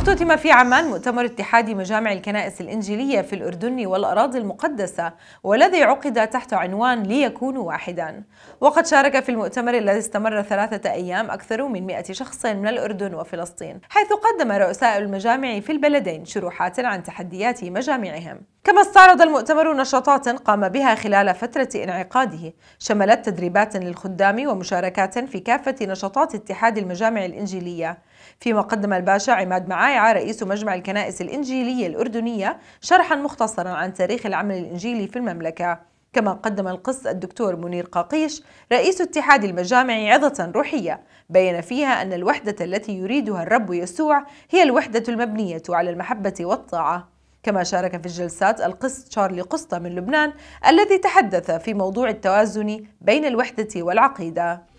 اختتم في عمان مؤتمر اتحاد مجامع الكنائس الإنجيلية في الأردن والأراضي المقدسة والذي عقد تحت عنوان ليكونوا واحدا وقد شارك في المؤتمر الذي استمر ثلاثة أيام أكثر من 100 شخص من الأردن وفلسطين حيث قدم رؤساء المجامع في البلدين شروحات عن تحديات مجامعهم كما استعرض المؤتمر نشاطات قام بها خلال فترة انعقاده شملت تدريبات للخدام ومشاركات في كافة نشاطات اتحاد المجامع الإنجيلية فيما قدم الباشا عماد معاي أعيع رئيس مجمع الكنائس الإنجيلية الأردنية شرحا مختصرا عن تاريخ العمل الإنجيلي في المملكة كما قدم القس الدكتور منير قاقيش رئيس اتحاد المجامع عظة روحية بين فيها أن الوحدة التي يريدها الرب يسوع هي الوحدة المبنية على المحبة والطاعة كما شارك في الجلسات القس تشارلي قسطة من لبنان الذي تحدث في موضوع التوازن بين الوحدة والعقيدة